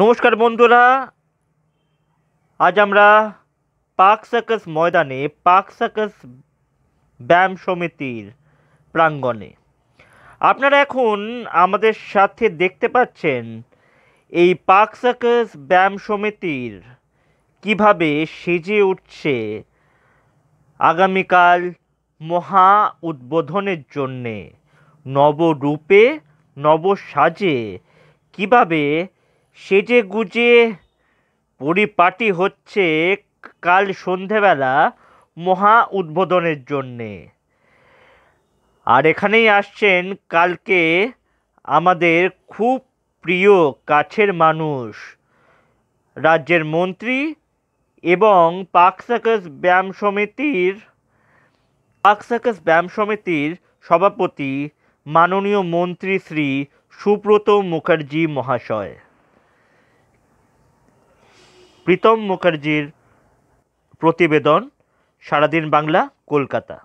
নমস্কার বন্ধুরা আজ আমরা পাক সার্কাস ময়দানে পাক সার্কাস ব্যায়াম সমিতির প্রাঙ্গণে আপনারা এখন আমাদের সাথে দেখতে পাচ্ছেন এই পাক সার্কাস ব্যায়াম সমিতির কিভাবে সেজে উঠছে আগামীকাল মহা উদ্বোধনের জন্যে নবরূপে নব সাজে কিভাবে সেজে গুজে পরিপাটি হচ্ছে কাল সন্ধেবেলা মহা উদ্বোধনের জন্যে আর এখানেই আসছেন কালকে আমাদের খুব প্রিয় কাছের মানুষ রাজ্যের মন্ত্রী এবং পাক ব্যায়াম সমিতির পাক ব্যায়াম সমিতির সভাপতি মাননীয় মন্ত্রী শ্রী সুব্রত মুখার্জি মহাশয় প্রীতম মুখার্জির প্রতিবেদন সারাদিন বাংলা কলকাতা